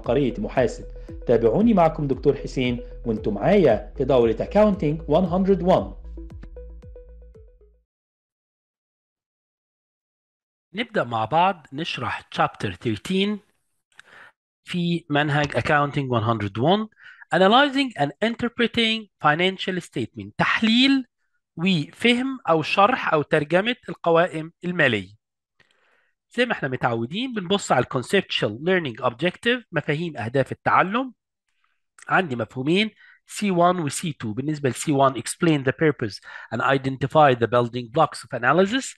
عبقرية محاسب تابعوني معكم دكتور حسين وانتم معايا في دورة Accounting 101 نبدأ مع بعض نشرح Chapter 13 في منهج Accounting 101 Analyzing and Interpreting Financial Statement تحليل وفهم أو شرح أو ترجمة القوائم المالية زي ما احنا متعودين بنبص على الكونسبشوال ليرنينج اوبجكتيف مفاهيم اهداف التعلم عندي مفهومين C1 و C2 بالنسبة ل C1 explain the purpose and identify the building blocks of analysis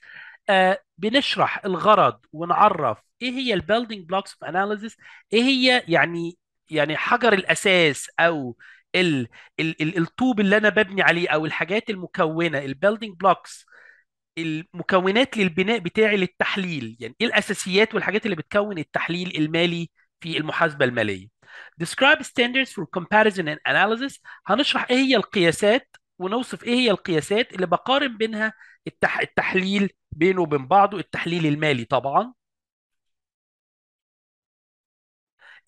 آه بنشرح الغرض ونعرف ايه هي البيلدينج بلوكس اوف اناليسيس ايه هي يعني يعني حجر الاساس او الطوب اللي انا ببني عليه او الحاجات المكونه البيلدينج بلوكس المكونات للبناء بتاعي للتحليل يعني ايه الاساسيات والحاجات اللي بتكون التحليل المالي في المحاسبه الماليه describe standards for comparison and analysis هنشرح ايه هي القياسات ونوصف ايه هي القياسات اللي بقارن بينها التح... التحليل بينه وبين بعضه التحليل المالي طبعا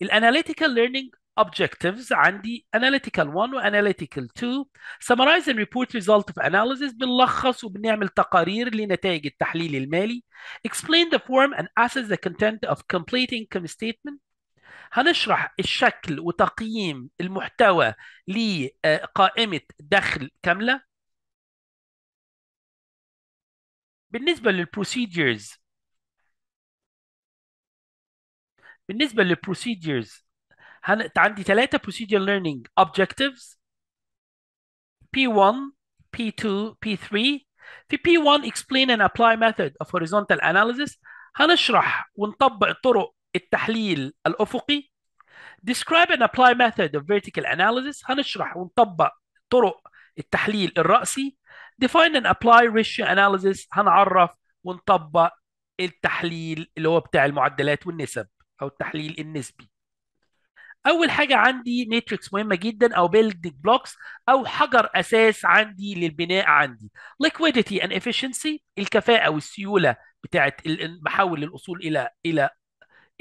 الاناليتيكال ليرنينج objectives عندي analytical 1 analytical 2 summarize and report result of analysis بنلخص وبنعمل تقارير لنتائج التحليل المالي explain the form and assess the content of complete income statement هنشرح الشكل وتقييم المحتوى لقائمة دخل كاملة بالنسبة للبروسيديرز بالنسبة للبروسيديرز هن... عندي ثلاثه procedural learning objectives P1 P2 P3 في P1 explain and apply method of horizontal analysis هنشرح ونطبق طرق التحليل الأفقي describe and apply method of vertical analysis هنشرح ونطبق طرق التحليل الرأسي define and apply ratio analysis هنعرف ونطبق التحليل اللي هو بتاع المعدلات والنسب أو التحليل النسبي اول حاجه عندي ماتريكس مهمه جدا او بيلدنج بلوكس او حجر اساس عندي للبناء عندي liquidity and efficiency الكفاءه والسيوله بتاعه بحول الاصول الى الى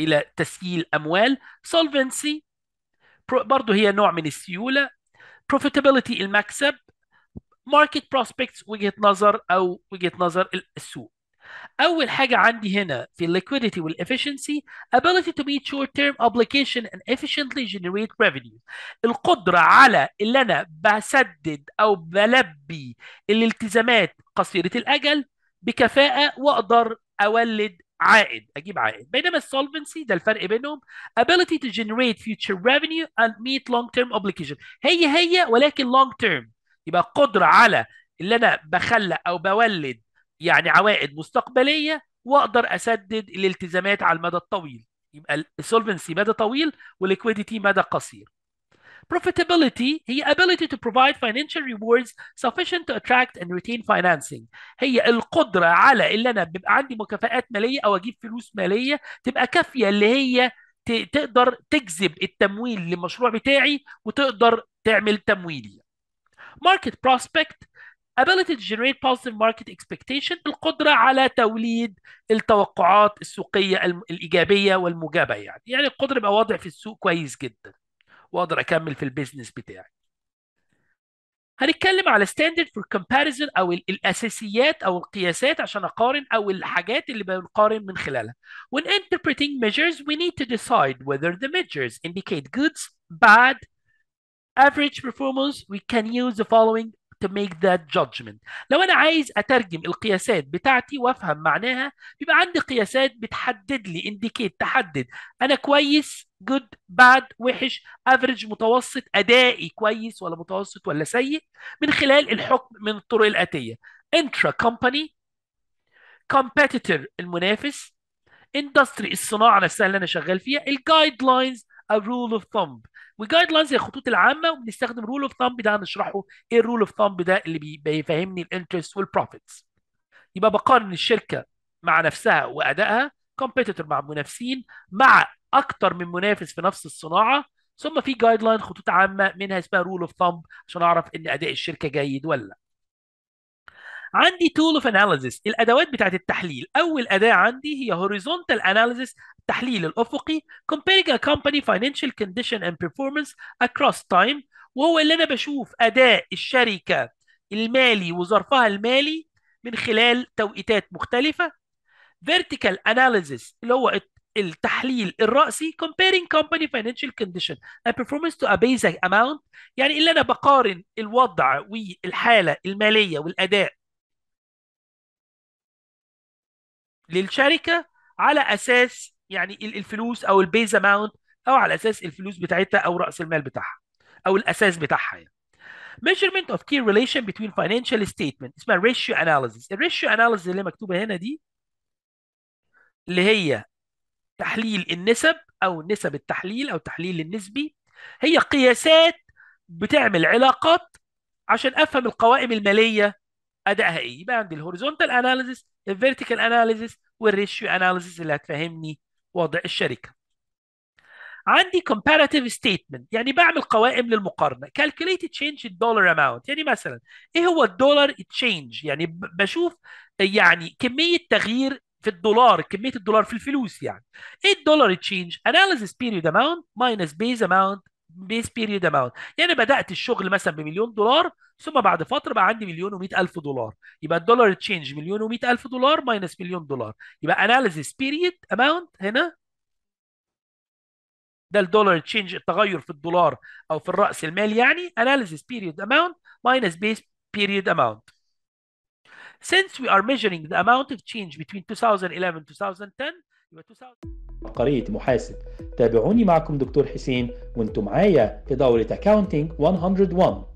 الى تسييل اموال solvency برضه هي نوع من السيوله profitability المكسب ماركت بروسبكتس وجهه نظر او وجهه نظر السوق اول حاجه عندي هنا في الليكويديتي والافشنسي ability to meet short term obligation and efficiently generate revenue القدره على اللي انا بسدد او بلبي الالتزامات قصيره الاجل بكفاءه واقدر اولد عائد اجيب عائد بينما solvency ده الفرق بينهم ability to generate future revenue and meet long term obligation هي هي ولكن long term يبقى قدره على اللي انا بخلق او بولد يعني عوائد مستقبليه واقدر اسدد الالتزامات على المدى الطويل يبقى السولفنسي مدى طويل والليكويديتي مدى قصير Profitability هي ability to provide financial rewards sufficient to attract and retain financing هي القدرة على اللي أنا بيبقى عندي مكافآت مالية أو أجيب فلوس مالية تبقى كافية اللي هي تقدر تجذب التمويل للمشروع بتاعي وتقدر تعمل تمويلي. Market prospect ability to generate positive market expectation القدرة على توليد التوقعات السوقية الإيجابية والمجابة يعني يعني القدرة يبقى واضع في السوق كويس جدا وأقدر أكمل في البيزنس بتاعي هنتكلم على standard for comparison او الاساسيات او القياسات عشان اقارن او الحاجات اللي بنقارن من خلالها. When interpreting measures we need to decide whether the measures indicate goods, bad, average performance. We can use the following to make that judgment لو انا عايز اترجم القياسات بتاعتي وافهم معناها يبقى عندي قياسات بتحدد لي indicate تحدد انا كويس جود باد وحش average متوسط ادائي كويس ولا متوسط ولا سيء من خلال الحكم من الطرق الاتيه intra company competitor المنافس اندستري الصناعه نفسها اللي انا شغال فيها الجايد لاينز a rule of thumb وجايد لاينز هي الخطوط العامه وبنستخدم رول اوف ثامب ده هنشرحه ايه الرول اوف ثامب ده اللي بيفهمني الانترست والبروفيتس يبقى بقارن الشركه مع نفسها وادائها كومبيتيتور مع منافسين مع اكتر من منافس في نفس الصناعه ثم في جايد لاين خطوط عامه منها اسمها رول اوف ثامب عشان اعرف ان اداء الشركه جيد ولا لا عندي تول اوف اناليسيس الادوات بتاعه التحليل اول اداه عندي هي هوريزونتال اناليسيس التحليل الافقي comparing a company financial condition and performance across time وهو اللي انا بشوف اداء الشركه المالي وظرفها المالي من خلال توقيتات مختلفه vertical analysis اللي هو التحليل الرأسي comparing company financial condition and performance to a basic amount يعني اللي انا بقارن الوضع والحاله الماليه والاداء للشركه على اساس يعني الفلوس او البيز اماونت او على اساس الفلوس بتاعتها او راس المال بتاعها او الاساس بتاعها يعني. measurement of key relation between financial statement اسمها ratio analysis ratio analysis اللي مكتوبه هنا دي اللي هي تحليل النسب او نسب التحليل او التحليل النسبي هي قياسات بتعمل علاقات عشان افهم القوائم الماليه ادائها ايه يبقى عندي الهوريزونتال اناليسيس الفيرتيكال اناليزيس والريشيو اناليزيس اللي هتفهمني وضع الشركه عندي comparative statement يعني بعمل قوائم للمقارنه calculate change dollar amount يعني مثلا ايه هو الدولار change يعني بشوف يعني كميه تغيير في الدولار كميه الدولار في الفلوس يعني ايه الدولار change analysis period amount minus base amount بيس بيريد اماونت يعني بدات الشغل مثلا بمليون دولار ثم بعد فتره بقى عندي مليون و100 الف دولار يبقى الدولار تشينج مليون و100 الف دولار ماينس مليون دولار يبقى اناليسيس بيريد اماونت هنا ده الدولار تشينج التغير في الدولار او في الراس المال يعني اناليسيس بيريد اماونت ماينس بيس بيريد اماونت Since we are measuring the amount of change between 2011 and 2010, عبقرية محاسب تابعوني معكم دكتور حسين وانتم معايا في دورة Accounting 101